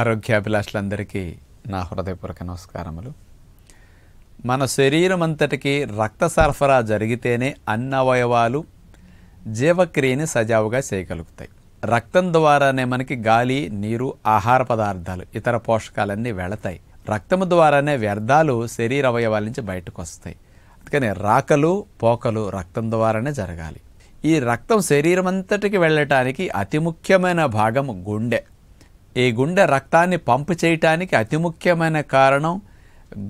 ఆరోగ్యాభిలాషులందరికీ నా హృదయపూర్వక నమస్కారములు మన శరీరం అంతటికి రక్త సరఫరా జరిగితేనే అన్న అవయవాలు జీవక్రియని సజావుగా చేయగలుగుతాయి రక్తం ద్వారానే మనకి గాలి నీరు ఆహార పదార్థాలు ఇతర పోషకాలన్నీ వెళతాయి రక్తము ద్వారానే వ్యర్థాలు శరీర అవయవాల నుంచి బయటకు వస్తాయి అందుకని రాకలు పోకలు రక్తం ద్వారానే జరగాలి ఈ రక్తం శరీరం అంతటికి వెళ్ళటానికి అతి ముఖ్యమైన భాగం గుండె ఈ గుండె రక్తాన్ని పంపు చేయటానికి అతి ముఖ్యమైన కారణం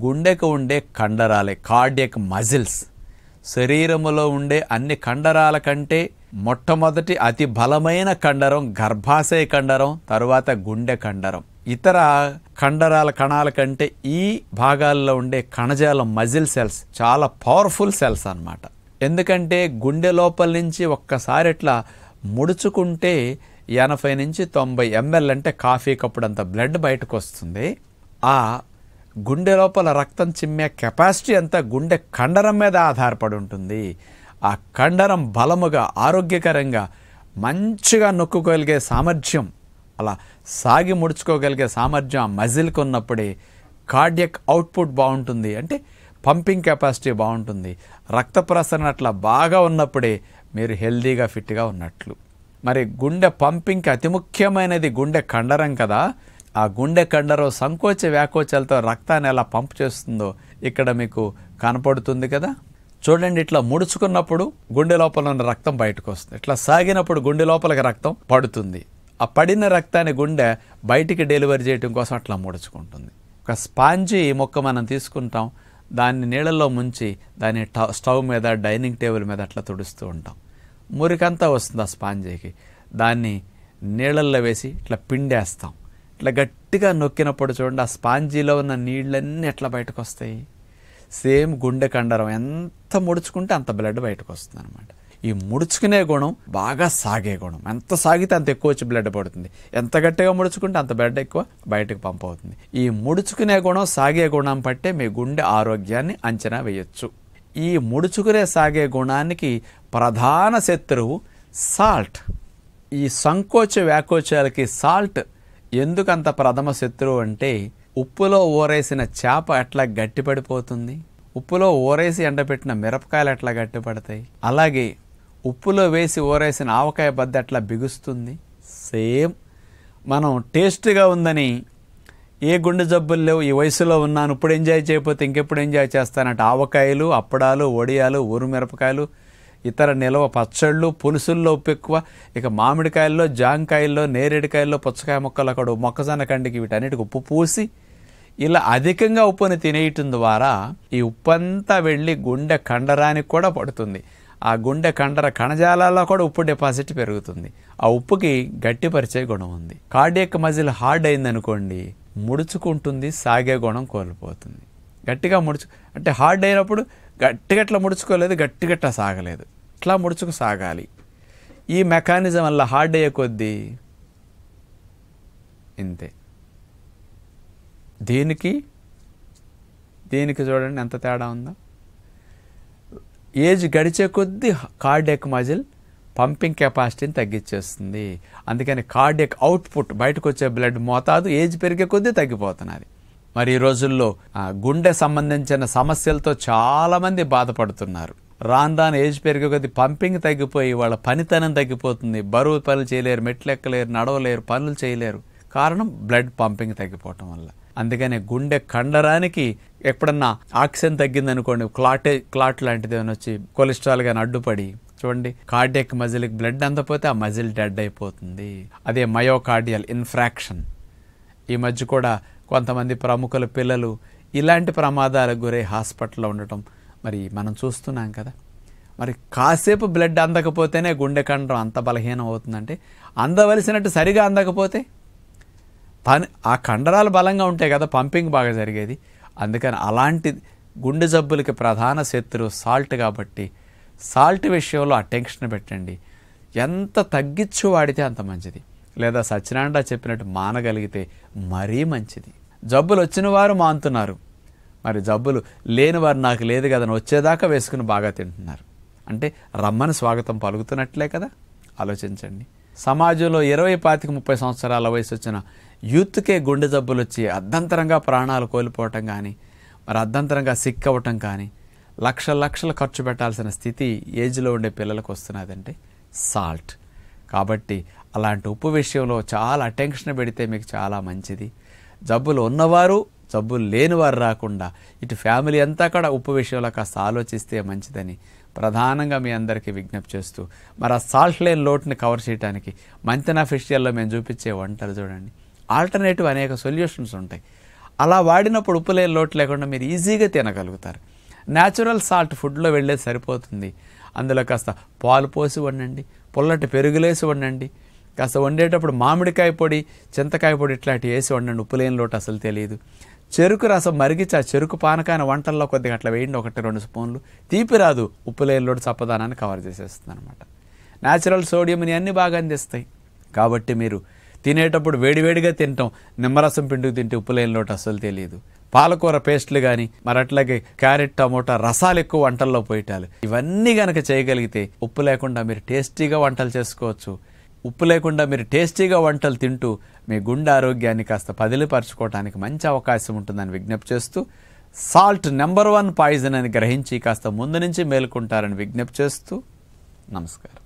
గుండెకు ఉండే కండరాలే కార్డియక్ మజిల్స్ శరీరములో ఉండే అన్ని కండరాల కంటే మొట్టమొదటి అతి బలమైన కండరం గర్భాశయ కండరం తరువాత గుండె కండరం ఇతర కండరాల కణాల కంటే ఈ భాగాల్లో ఉండే కణజాలం మజిల్ సెల్స్ చాలా పవర్ఫుల్ సెల్స్ అనమాట ఎందుకంటే గుండె లోపల నుంచి ఒక్కసారి ఇట్లా ముడుచుకుంటే ఎనభై నుంచి తొంభై ఎంఎల్ అంటే కాఫీ కప్పుడంత అంత బ్లడ్ బయటకు వస్తుంది ఆ గుండె లోపల రక్తం చిమ్మే కెపాసిటీ అంతా గుండె కండరం మీద ఆధారపడి ఉంటుంది ఆ కండరం బలముగా ఆరోగ్యకరంగా మంచిగా నొక్కుకోగలిగే సామర్థ్యం అలా సాగి ముడుచుకోగలిగే సామర్థ్యం ఆ మజిల్కి ఉన్నప్పుడే కార్డియక్ అవుట్పుట్ బాగుంటుంది అంటే పంపింగ్ కెపాసిటీ బాగుంటుంది రక్త ప్రసరణ అట్లా బాగా ఉన్నప్పుడే మీరు హెల్దీగా ఫిట్గా ఉన్నట్లు మరి గుండె పంపింగ్కి అతి ముఖ్యమైనది గుండె కండరం కదా ఆ గుండె కండరం సంకోచ వ్యాకోచాలతో రక్తాన్ని ఎలా పంప్ చేస్తుందో ఇక్కడ మీకు కనపడుతుంది కదా చూడండి ఇట్లా ముడుచుకున్నప్పుడు గుండె లోపల ఉన్న రక్తం బయటకు వస్తుంది ఇట్లా సాగినప్పుడు గుండె లోపలికి రక్తం పడుతుంది ఆ పడిన రక్తాన్ని గుండె బయటికి డెలివరీ చేయడం కోసం అట్లా ముడుచుకుంటుంది ఒక స్పాంజీ మొక్క మనం తీసుకుంటాం దాన్ని నీళ్ళల్లో ముంచి దాన్ని స్టవ్ మీద డైనింగ్ టేబుల్ మీద అట్లా తుడుస్తూ ఉంటాం మురికంతా వస్తుంది ఆ స్పాంజీకి దాన్ని నీళ్ళల్లో వేసి ఇట్లా పిండేస్తాం ఇట్లా గట్టిగా నొక్కినప్పుడు చూడండి ఆ స్పాంజీలో ఉన్న నీళ్ళన్నీ ఎట్లా బయటకు వస్తాయి సేమ్ గుండె కండరం ఎంత ముడుచుకుంటే అంత బ్లడ్ బయటకు వస్తుంది అనమాట ఈ ముడుచుకునే గుణం బాగా సాగే గుణం ఎంత సాగితే అంత ఎక్కువ వచ్చి బ్లడ్ పడుతుంది ఎంత గట్టిగా ముడుచుకుంటే అంత బ్లడ్ ఎక్కువ బయటకు పంప్ అవుతుంది ఈ ముడుచుకునే గుణం సాగే గుణం పట్టే మీ గుండె ఆరోగ్యాన్ని అంచనా వేయొచ్చు ఈ ముడుచుకునే సాగే గుణానికి ప్రధాన శత్రువు సాల్ట్ ఈ సంకోచ వ్యాకోచాలకి సాల్ట్ ఎందుకంత ప్రథమ శత్రువు అంటే ఉప్పులో ఊరేసిన చేప ఎట్లా గట్టిపడిపోతుంది ఉప్పులో ఊరేసి ఎండబెట్టిన మిరపకాయలు ఎట్లా గట్టిపడతాయి అలాగే ఉప్పులో వేసి ఊరేసిన ఆవకాయ బద్ద ఎట్లా బిగుస్తుంది సేమ్ మనం టేస్ట్గా ఉందని ఏ గుండె జబ్బులు లేవు ఈ వయసులో ఉన్నాను ఇప్పుడు ఎంజాయ్ చేయకపోతే ఇంకెప్పుడు ఎంజాయ్ చేస్తానంటే ఆవకాయలు అప్పడాలు వడియాలు ఊరు మిరపకాయలు ఇతర నిల్వ పచ్చళ్ళు పులుసుల్లో ఉప్పు ఎక్కువ ఇక మామిడికాయల్లో జాంకాయల్లో నేరేడుకాయల్లో పుచ్చకాయ మొక్కలు అక్కడ మొక్కజొన్న కండికి వీటన్నిటికి ఉప్పు పూసి ఇలా అధికంగా ఉప్పుని తినేయటం ద్వారా ఈ ఉప్పంతా వెళ్ళి గుండె కండరానికి కూడా పడుతుంది ఆ గుండె కండర కణజాలాల్లో కూడా ఉప్పు డిపాజిట్ పెరుగుతుంది ఆ ఉప్పుకి గట్టిపరిచే గుణం ఉంది కార్డియక్ మజిల్ హార్డ్ అయిందనుకోండి ముడుచుకుంటుంది సాగే గుణం కోల్పోతుంది గట్టిగా ముడుచు అంటే హార్డ్ అయినప్పుడు గట్టిగట్ల ముడుచుకోలేదు గట్టిగట్ల సాగలేదు ఎట్లా ముడుచుకు సాగాలి ఈ మెకానిజం అలా హార్డ్ అయ్యే కొద్దీ ఇంతే దీనికి దీనికి చూడండి ఎంత తేడా ఉందో ఏజ్ గడిచే కొద్దీ కార్డియక్ మజిల్ పంపింగ్ కెపాసిటీని తగ్గించేస్తుంది అందుకని కార్డియక్ అవుట్పుట్ బయటకు వచ్చే బ్లడ్ మోతాదు ఏజ్ పెరిగే కొద్దీ తగ్గిపోతున్నది మరి ఈ రోజుల్లో గుండె సంబంధించిన సమస్యలతో చాలామంది బాధపడుతున్నారు రాందాని ఏజ్ పెరిగే కొద్ది పంపింగ్ తగ్గిపోయి వాళ్ళ పనితనం తగ్గిపోతుంది బరువు పనులు చేయలేరు మెట్లు ఎక్కలేరు నడవలేరు పనులు చేయలేరు కారణం బ్లడ్ పంపింగ్ తగ్గిపోవటం వల్ల అందుకనే గుండె కండరానికి ఎప్పుడన్నా ఆక్సిజన్ తగ్గిందనుకోండి క్లాటే క్లాట్ లాంటిది ఏమైనా వచ్చి కొలెస్ట్రాల్ కానీ అడ్డుపడి చూడండి కార్డియక్ మజిల్కి బ్లడ్ అందపోతే ఆ మజిల్ డెడ్ అయిపోతుంది అదే మయోకార్డియల్ ఇన్ఫ్రాక్షన్ ఈ మధ్య కూడా కొంతమంది ప్రముఖుల పిల్లలు ఇలాంటి ప్రమాదాలకు గురై హాస్పిటల్లో ఉండటం మరి మనం చూస్తున్నాం కదా మరి కాసేపు బ్లడ్ అందకపోతేనే గుండె కండరం అంత బలహీనం అవుతుందంటే అందవలసినట్టు సరిగా అందకపోతే పని ఆ కండరాలు బలంగా ఉంటాయి కదా పంపింగ్ బాగా జరిగేది అందుకని అలాంటి గుండె జబ్బులకి ప్రధాన శత్రువు సాల్ట్ కాబట్టి సాల్ట్ విషయంలో ఆ టెన్షన్ పెట్టండి ఎంత తగ్గించు వాడితే అంత మంచిది లేదా సత్యనారాయణ చెప్పినట్టు మానగలిగితే మరీ మంచిది జబ్బులు వచ్చిన వారు మానుతున్నారు మరి జబ్బులు లేని వారు నాకు లేదు కదా వచ్చేదాకా వేసుకుని బాగా తింటున్నారు అంటే రమ్మని స్వాగతం పలుకుతున్నట్లే కదా ఆలోచించండి సమాజంలో ఇరవై పాతిక ముప్పై సంవత్సరాల వయసు వచ్చిన యూత్కే గుండె జబ్బులు వచ్చి అర్ధంతరంగా ప్రాణాలు కోల్పోవటం కానీ మరి అర్ధంతరంగా సిక్ అవ్వటం కానీ లక్ష లక్షలు ఖర్చు పెట్టాల్సిన స్థితి ఏజ్లో ఉండే పిల్లలకు వస్తున్నదంటే సాల్ట్ కాబట్టి అలాంటి ఉప్పు విషయంలో చాలా అటెన్షన్ పెడితే మీకు చాలా మంచిది జబ్బులు ఉన్నవారు లేని లేనివారు రాకుండా ఇటు ఫ్యామిలీ అంతా కూడా ఉప్పు విషయంలో కాస్త ఆలోచిస్తే మంచిదని ప్రధానంగా మీ అందరికీ విజ్ఞప్తి చేస్తూ మరి ఆ సాల్ట్ లేని లోటుని కవర్ చేయడానికి మంచిన ఫిషియల్లో మేము చూపించే వంటలు చూడండి ఆల్టర్నేటివ్ అనేక సొల్యూషన్స్ ఉంటాయి అలా వాడినప్పుడు ఉప్పు లేని లోటు లేకుండా మీరు ఈజీగా తినగలుగుతారు న్యాచురల్ సాల్ట్ ఫుడ్లో వెళ్ళేది సరిపోతుంది అందులో కాస్త పాలు పోసి వండండి పుల్లటి పెరుగులేసి వండండి కాస్త వండేటప్పుడు మామిడికాయ పొడి చింతకాయ పొడి ఇట్లాంటివి వేసి వండండి ఉప్పు లేని లోటు అసలు తెలియదు చెరుకు రసం మరిగించి ఆ చెరుకు పానకాయన వంటల్లో కొద్దిగా అట్లా వేయండి ఒకటి రెండు స్పూన్లు తీపి రాదు ఉప్పు లేనిలోడు చప్పదానాన్ని కవర్ చేసేస్తుంది అనమాట న్యాచురల్ సోడియంని అన్ని బాగా అందిస్తాయి కాబట్టి మీరు తినేటప్పుడు వేడివేడిగా తింటాం నిమ్మరసం పిండికి తింటే ఉప్పు లేనిలోటు అస్సలు తెలియదు పాలకూర పేస్ట్లు కానీ మరి అట్లాగే క్యారెట్ టమోటా రసాలు ఎక్కువ వంటల్లో పోయటాలు ఇవన్నీ కనుక చేయగలిగితే ఉప్పు లేకుండా మీరు టేస్టీగా వంటలు చేసుకోవచ్చు ఉప్పు లేకుండా మీరు టేస్టీగా వంటలు తింటూ మీ గుండె ఆరోగ్యాన్ని కాస్త పదిలిపరచుకోవడానికి మంచి అవకాశం ఉంటుందని విజ్ఞప్తి చేస్తూ సాల్ట్ నెంబర్ వన్ పాయిజన్ అని గ్రహించి కాస్త ముందు నుంచి మేలుకుంటారని విజ్ఞప్తి చేస్తూ నమస్కారం